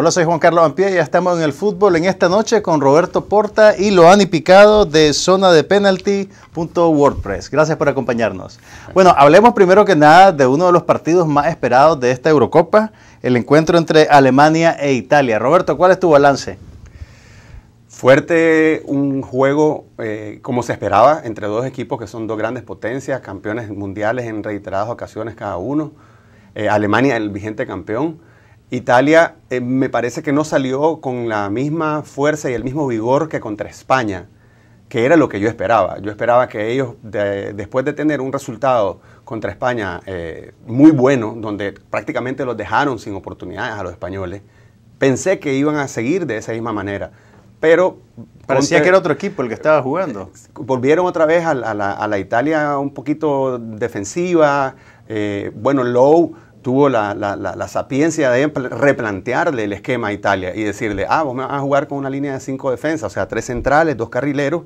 Hola, soy Juan Carlos Ampie, ya estamos en el fútbol en esta noche con Roberto Porta y Loani Picado de zona de penalty.wordpress. Gracias por acompañarnos. Bueno, hablemos primero que nada de uno de los partidos más esperados de esta Eurocopa, el encuentro entre Alemania e Italia. Roberto, ¿cuál es tu balance? Fuerte un juego eh, como se esperaba entre dos equipos que son dos grandes potencias, campeones mundiales en reiteradas ocasiones cada uno. Eh, Alemania, el vigente campeón Italia eh, me parece que no salió con la misma fuerza y el mismo vigor que contra España, que era lo que yo esperaba. Yo esperaba que ellos, después de tener un resultado contra España eh, muy bueno, donde prácticamente los dejaron sin oportunidades a los españoles, pensé que iban a seguir de esa misma manera. Pero... Parecía que era otro equipo el que estaba jugando. Eh, volvieron otra vez a, la, Italia un poquito defensiva. bueno, low, tuvo la, sapiencia de replantearle el esquema a Italia y decirle, ah, vos me vas a jugar con una línea de cinco defensas, o sea, tres centrales, dos carrileros,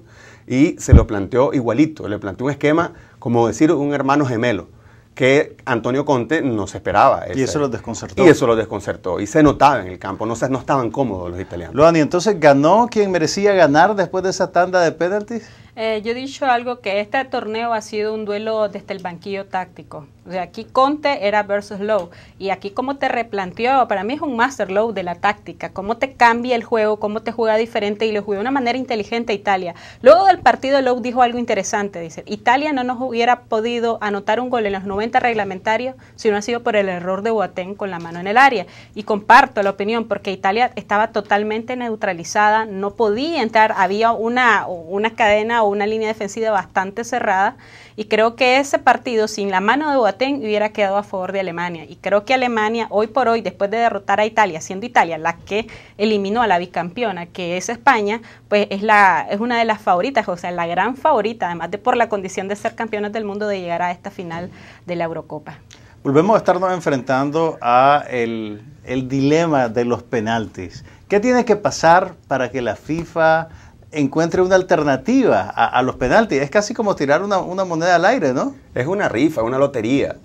y se lo planteó igualito, le planteó un esquema, como decir, un hermano gemelo, que Antonio Conte no se esperaba. Y eso lo desconcertó. Y eso lo desconcertó, y se notaba en el campo, no, no estaban cómodos los italianos. Luani, entonces ganó quien merecía ganar después de esa tanda de penaltis. Eh, yo he dicho algo que este torneo ha sido un duelo desde el banquillo táctico. O sea, aquí Conte era versus Low. Y aquí cómo te replanteó, para mí es un master Low de la táctica. Cómo te cambia el juego, cómo te juega diferente y lo jugó de una manera inteligente a Italia. Luego del partido Lowe dijo algo interesante. Dice, Italia no nos hubiera podido anotar un gol en los 90 reglamentarios si no ha sido por el error de Boateng con la mano en el área. Y comparto la opinión porque Italia estaba totalmente neutralizada, no podía entrar, había una, una cadena una línea defensiva bastante cerrada y creo que ese partido sin la mano de Boateng hubiera quedado a favor de Alemania y creo que Alemania hoy por hoy después de derrotar a Italia, siendo Italia la que eliminó a la bicampeona que es España, pues es la es una de las favoritas, o sea, la gran favorita además de por la condición de ser campeones del mundo de llegar a esta final de la Eurocopa. Volvemos a estarnos enfrentando a el, el dilema de los penaltis. ¿Qué tiene que pasar para que la FIFA encuentre una alternativa a, los penaltis. Es casi como tirar una, moneda al aire, ¿no? Es una rifa, una lotería.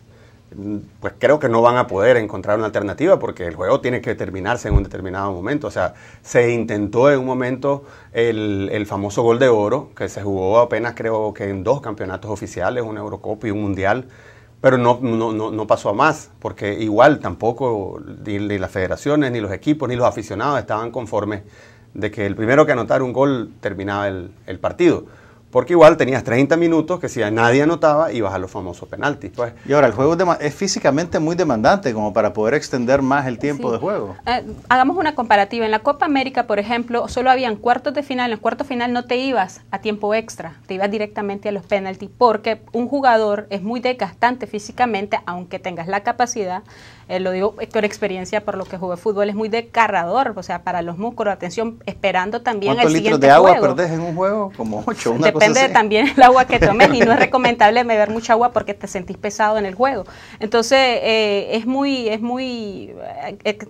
Pues creo que no van a poder encontrar una alternativa porque el juego tiene que terminarse en un determinado momento. O sea, se intentó en un momento el, famoso gol de oro, que se jugó apenas creo que en dos campeonatos oficiales, una Eurocopa y un Mundial pero no, no, pasó a más, porque igual tampoco ni, las federaciones, ni los equipos, ni los aficionados estaban conformes de que el primero que anotara un gol terminaba el, partido. Porque igual tenías 30 minutos que si nadie anotaba ibas a los famosos penaltis. Pues. Y ahora el juego es, físicamente muy demandante como para poder extender más el tiempo de juego. Eh, hagamos una comparativa. En la Copa América, por ejemplo, solo habían cuartos de final. En cuartos de final no te ibas a tiempo extra, te ibas directamente a los penaltis porque un jugador es muy desgastante físicamente, aunque tengas la capacidad eh, lo digo por eh, experiencia, por lo que jugué fútbol, es muy decarrador, o sea, para los músculos, atención, esperando también el siguiente litros de agua perdés en un juego? Como ocho, una Depende también el agua que tomes y no es recomendable beber mucha agua porque te sentís pesado en el juego. Entonces, eh, es muy, es muy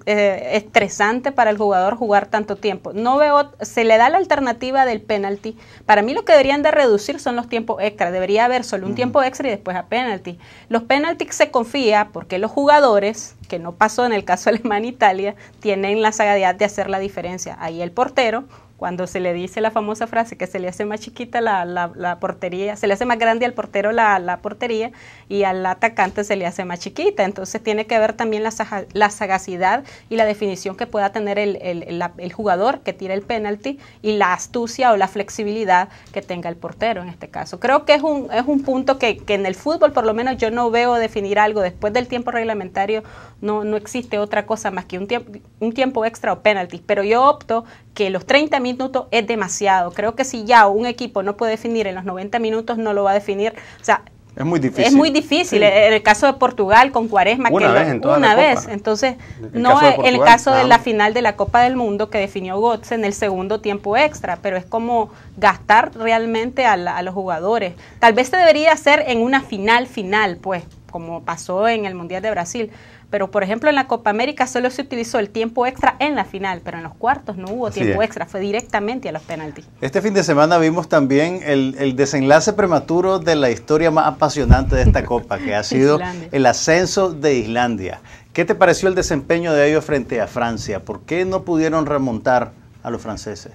estresante para el jugador jugar tanto tiempo. No veo, se le da la alternativa del penalti. Para mí lo que deberían de reducir son los tiempos extra. Debería haber solo un tiempo extra y después a penalti. Los penaltis se confía porque los jugadores que no pasó en el caso alemán e italia tienen la sagacidad de hacer la diferencia. Ahí el portero cuando se le dice la famosa frase que se le hace más chiquita la, portería, se le hace más grande al portero la, portería y al atacante se le hace más chiquita. Entonces tiene que ver también la, sagacidad y la definición que pueda tener el, jugador que tira el penalti y la astucia o la flexibilidad que tenga el portero en este caso. Creo que es un, es un punto que, que en el fútbol por lo menos yo no veo definir algo. Después del tiempo reglamentario no, no existe otra cosa más que un tiempo, un tiempo extra o penalti, pero yo opto que los 30 minutos es demasiado. Creo que si ya un equipo no puede definir en los 90 minutos, no lo va a definir. O sea, es muy difícil. Es muy difícil. En el caso de Portugal con Cuaresma, que vez, una vez. Entonces, no el caso de la final de la Copa del Mundo que definió Götze en el segundo tiempo extra, pero es como gastar realmente a, a los jugadores. Tal vez se debería hacer en una final final, pues, como pasó en el Mundial de Brasil pero, por ejemplo, en la Copa América solo se utilizó el tiempo extra en la final, pero en los cuartos no hubo tiempo extra, fue directamente a los penaltis. Este fin de semana vimos también el, desenlace prematuro de la historia más apasionante de esta Copa, que ha sido el ascenso de Islandia. ¿Qué te pareció el desempeño de ellos frente a Francia? ¿Por qué no pudieron remontar a los franceses?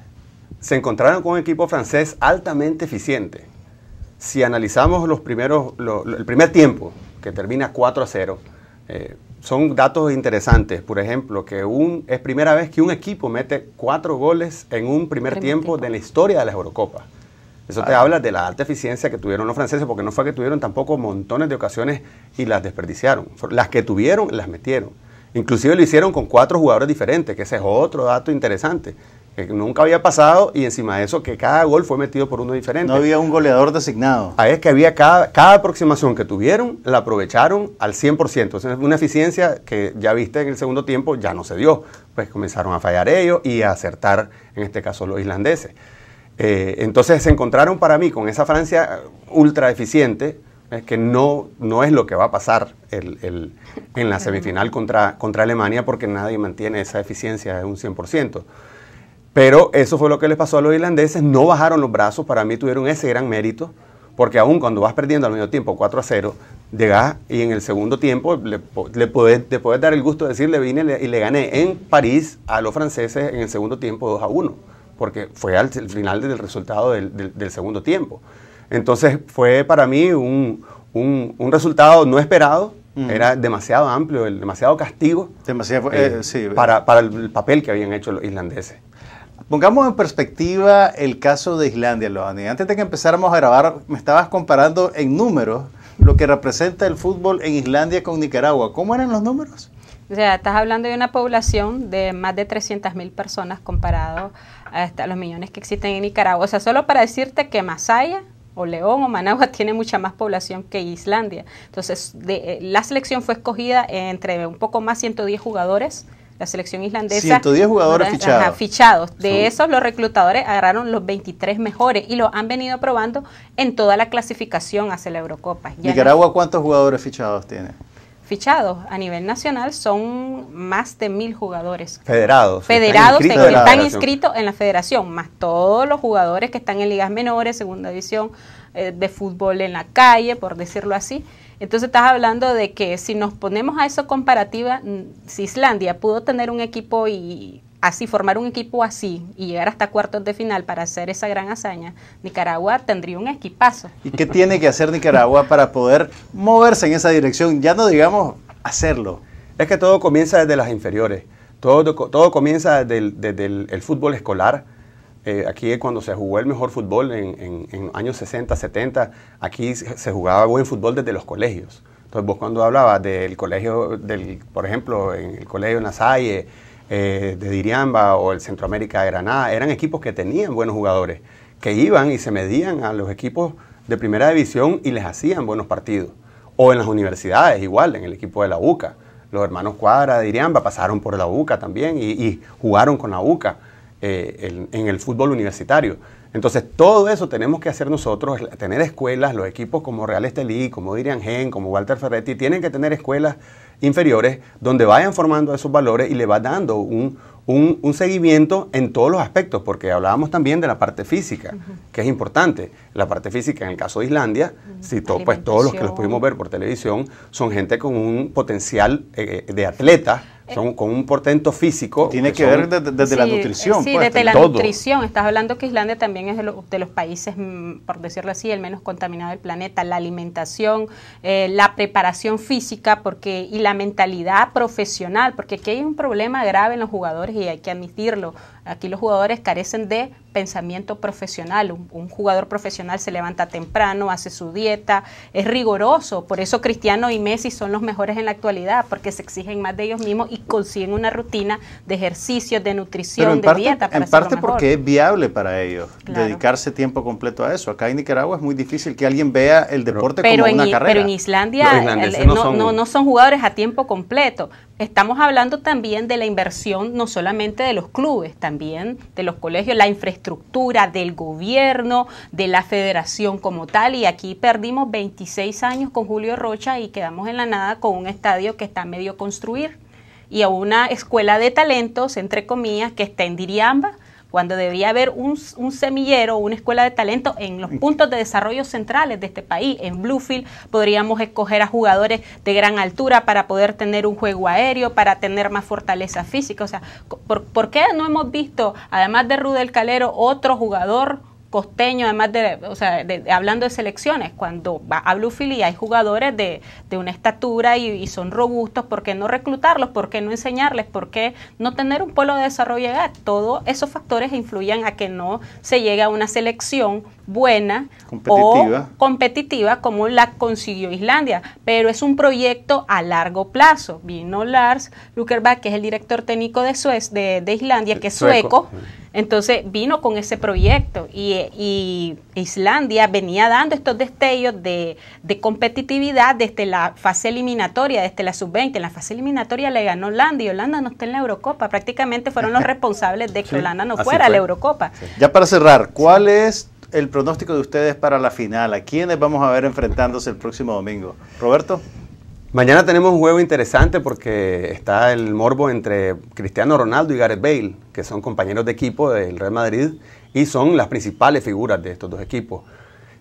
Se encontraron con un equipo francés altamente eficiente. Si analizamos los primeros, el primer tiempo, que termina 4 a 0, son datos interesantes. Por ejemplo, que un, es primera vez que un equipo mete cuatro goles en un primer, tiempo, de la historia de las Eurocopa. Eso te ah. habla de la alta eficiencia que tuvieron los franceses, porque no fue que tuvieron tampoco montones de ocasiones y las desperdiciaron. Las que tuvieron, las metieron. Inclusive lo hicieron con cuatro jugadores diferentes, que ese es otro dato interesante que nunca había pasado, y encima de eso que cada gol fue metido por uno diferente. No había un goleador designado. ahí es que había cada, cada aproximación que tuvieron, la aprovecharon al 100%. Es una eficiencia que ya viste en el segundo tiempo, ya no se dio. Pues comenzaron a fallar ellos y a acertar, en este caso, los islandeses. Eh, entonces se encontraron para mí con esa Francia ultra eficiente, es que no, no es lo que va a pasar en la semifinal contra, contra Alemania porque nadie mantiene esa eficiencia de un 100%. Pero eso fue lo que les pasó a los irlandeses, no bajaron los brazos, para mí tuvieron ese gran mérito, porque aún cuando vas perdiendo al mismo tiempo 4 a 0, llegas y en el segundo tiempo le, le dar el gusto de decir, vine y le gané en París a los franceses en el segundo tiempo 2 a 1, porque fue al final del resultado del, segundo tiempo. Entonces fue para mí un, resultado no esperado, Era demasiado amplio, demasiado castigo. Eh, eh, para, para, el papel que habían hecho los irlandeses. Pongamos en perspectiva el caso de Islandia, Loani. Antes de que empezáramos a grabar, me estabas comparando en números lo que representa el fútbol en Islandia con Nicaragua. ¿Cómo eran los números? O sea, estás hablando de una población de más de 300.000 personas comparado a los millones que existen en Nicaragua. O sea, solo para decirte que Masaya o León o Managua tiene mucha más población que Islandia. Entonces, de, eh, la selección fue escogida entre un poco más de 110 jugadores la selección islandesa. 110 jugadores fichados. De esos, los reclutadores agarraron los 23 mejores y los han venido probando en toda la clasificación hacia la Eurocopa. ¿Y ¿Nicaragua cuántos jugadores fichados tiene? fichados a nivel nacional son más de mil jugadores. Federados. Federados están inscritos, en, la federación, más todos los jugadores que están en ligas menores, segunda división, eh, de fútbol en la calle, por decirlo así. Entonces estás hablando de que si nos ponemos a eso comparativa, si Islandia pudo tener un equipo y así, formar un equipo así y llegar hasta cuartos de final para hacer esa gran hazaña, Nicaragua tendría un equipazo. ¿Y qué tiene que hacer Nicaragua para poder moverse en esa dirección? Ya no digamos hacerlo. Es que todo comienza desde las inferiores, todo, todo comienza desde, el fútbol escolar, eh, aquí cuando se jugó el mejor fútbol en, años 60, 70, aquí se jugaba buen fútbol desde los colegios. Entonces vos cuando hablabas del colegio, del, por ejemplo, en el colegio de eh, de Diriamba o el Centroamérica de Granada, eran equipos que tenían buenos jugadores, que iban y se medían a los equipos de primera división y les hacían buenos partidos. O en las universidades, igual, en el equipo de la UCA. Los hermanos Cuadra de Diriamba pasaron por la UCA también y jugaron con la UCA. Eh, en, el fútbol universitario. Entonces, todo eso tenemos que hacer nosotros, tener escuelas, los equipos como Real Estelí, como Dirian Gen, como Walter Ferretti, tienen que tener escuelas inferiores donde vayan formando esos valores y le va dando un, un, seguimiento en todos los aspectos, porque hablábamos también de la parte física, que es importante. La parte física, en el caso de Islandia, si pues todos los que los pudimos ver por televisión, son gente con un potencial eh, de atleta, eh, con un portento físico. Tiene que, ver desde, la nutrición. Sí, pues, desde la nutrición. Estás hablando que Islandia también es de, de, los países, mm, por decirlo así, el menos contaminado del planeta. La alimentación, eh, la preparación física porque y la mentalidad profesional, porque aquí hay un problema grave en los jugadores y hay que admitirlo. Aquí los jugadores carecen de pensamiento profesional. Un, jugador profesional se levanta temprano, hace su dieta, es rigoroso. Por eso Cristiano y Messi son los mejores en la actualidad, porque se exigen más de ellos mismos y consiguen una rutina de ejercicios, de nutrición, de dieta. Para en parte porque es viable para ellos dedicarse tiempo completo a eso. Acá en Nicaragua es muy difícil que alguien vea el deporte como una carrera. Pero en Islandia no, son... no son jugadores a tiempo completo. Estamos hablando también de la inversión, no solamente de los clubes, también también de los colegios, la infraestructura del gobierno, de la federación como tal. Y aquí perdimos 26 años con Julio Rocha y quedamos en la nada con un estadio que está medio construir y a una escuela de talentos, entre comillas, que está en Diriamba cuando debía haber un, semillero, una escuela de talento en los puntos de desarrollo centrales de este país. En Bluefield podríamos escoger a jugadores de gran altura para poder tener un juego aéreo, para tener más fortaleza física. O sea, ¿por, por qué no hemos visto, además de Rudel Calero, otro jugador? costeño, además de, o sea, de, hablando de selecciones, cuando va a Bluefield hay jugadores de, de una estatura y, son robustos, ¿por qué no reclutarlos? ¿Por qué no enseñarles? ¿Por qué no tener un polo de desarrollo Todos esos factores influyen a que no se llegue a una selección buena o competitiva como la consiguió Islandia, pero es un proyecto a largo plazo. Vino Lars Luckerbach, que es el director técnico de, Suez, de, Islandia, que es sueco. Entonces vino con ese proyecto y, Islandia venía dando estos destellos de, competitividad desde la fase eliminatoria, desde la sub-20. En la fase eliminatoria le ganó Holanda y Holanda no está en la Eurocopa. Prácticamente fueron los responsables de que Holanda no fuera a la Eurocopa. Ya para cerrar, ¿cuál es el pronóstico de ustedes para la final? ¿A quiénes vamos a ver enfrentándose el próximo domingo? Roberto. Mañana tenemos un juego interesante porque está el morbo entre Cristiano Ronaldo y Gareth Bale, que son compañeros de equipo del Real Madrid y son las principales figuras de estos dos equipos.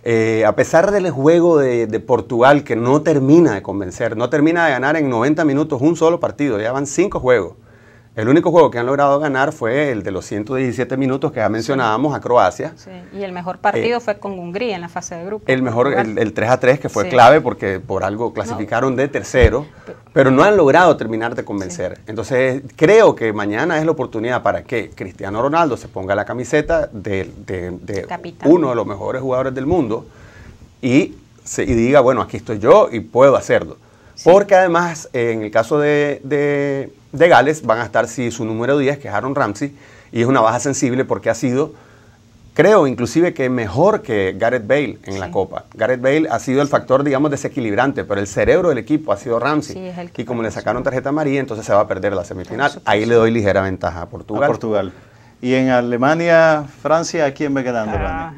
Eh, a pesar del juego de, Portugal que no termina de convencer, no termina de ganar en 90 minutos un solo partido, ya van cinco juegos. El único juego que han logrado ganar fue el de los 117 minutos que ya mencionábamos a Croacia. Y el mejor partido eh, fue con Hungría en la fase de grupo. El mejor, el, 3 a 3, que fue clave porque por algo clasificaron de tercero, pero no han logrado terminar de convencer. Entonces, creo que mañana es la oportunidad para que Cristiano Ronaldo se ponga la camiseta de, uno de los mejores jugadores del mundo y, se, diga, bueno, aquí estoy yo y puedo hacerlo. Porque además, eh, en el caso de de Gales van a estar si su número 10, que es Aaron Ramsey, y es una baja sensible porque ha sido, creo inclusive que mejor que Gareth Bale en la Copa. Gareth Bale ha sido el factor, digamos, desequilibrante, pero el cerebro del equipo ha sido Ramsey. y como le sacaron tarjeta amarilla, entonces se va a perder la semifinal. Ahí le doy ligera ventaja a Portugal. A Portugal. Y en Alemania, Francia, ¿a quién me quedando, ah,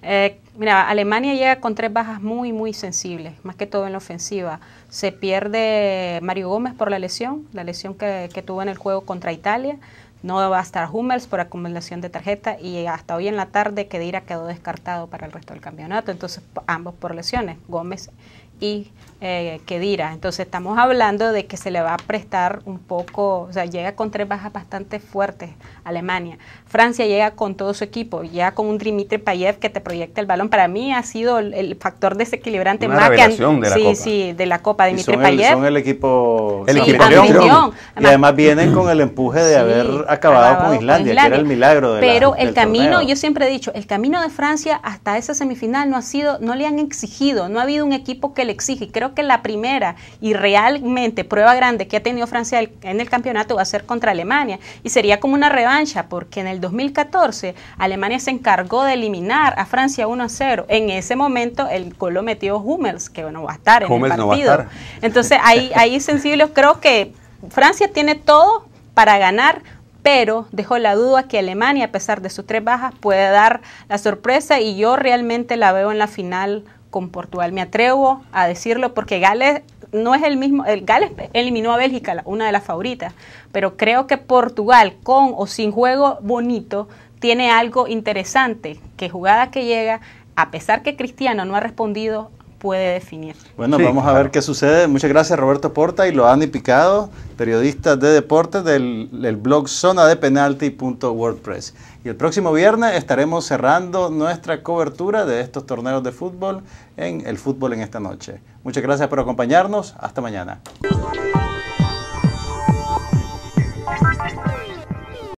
eh, mira, Alemania llega con tres bajas muy, muy sensibles, más que todo en la ofensiva. Se pierde Mario Gómez por la lesión, la lesión que, que tuvo en el juego contra Italia. No va a estar Hummels por acumulación de tarjeta y hasta hoy en la tarde Kedira quedó descartado para el resto del campeonato. Entonces ambos por lesiones, Gómez y eh, que Kedira. Entonces estamos hablando de que se le va a prestar un poco, o sea, llega con tres bajas bastante fuertes Alemania. Francia llega con todo su equipo, ya con un Dimitri Payev que te proyecta el balón. Para mí ha sido el, factor desequilibrante más que de la sí, Copa. sí, de la Copa Dimitri El, son el equipo, el equipo León. y además vienen con el empuje de haber acabado, con, Islandia, que era el milagro de Pero el camino, yo siempre he dicho, el camino de Francia hasta esa semifinal no ha sido no le han exigido, no ha habido un equipo que exige. creo que la primera y realmente prueba grande que ha tenido Francia en el campeonato va a ser contra Alemania. Y sería como una revancha, porque en el 2014 Alemania se encargó de eliminar a Francia 1 a 0. En ese momento el gol lo metió Hummels, que bueno va a estar en el partido. Entonces ahí, ahí sensibles, creo que Francia tiene todo para ganar, pero dejó la duda que Alemania, a pesar de sus tres bajas, puede dar la sorpresa y yo realmente la veo en la final con Portugal. Me atrevo a decirlo porque Gales no es el mismo, el Gales eliminó a Bélgica, una de las favoritas, pero creo que Portugal con o sin juego bonito tiene algo interesante, que jugada que llega, a pesar que Cristiano no ha respondido, puede definir. Bueno, vamos a ver qué sucede. Muchas gracias Roberto Porta y Loani Picado, periodistas de deportes del, del blog zona de penalti.wordpress. Y el próximo viernes estaremos cerrando nuestra cobertura de estos torneos de fútbol en el fútbol en esta noche. Muchas gracias por acompañarnos. Hasta mañana.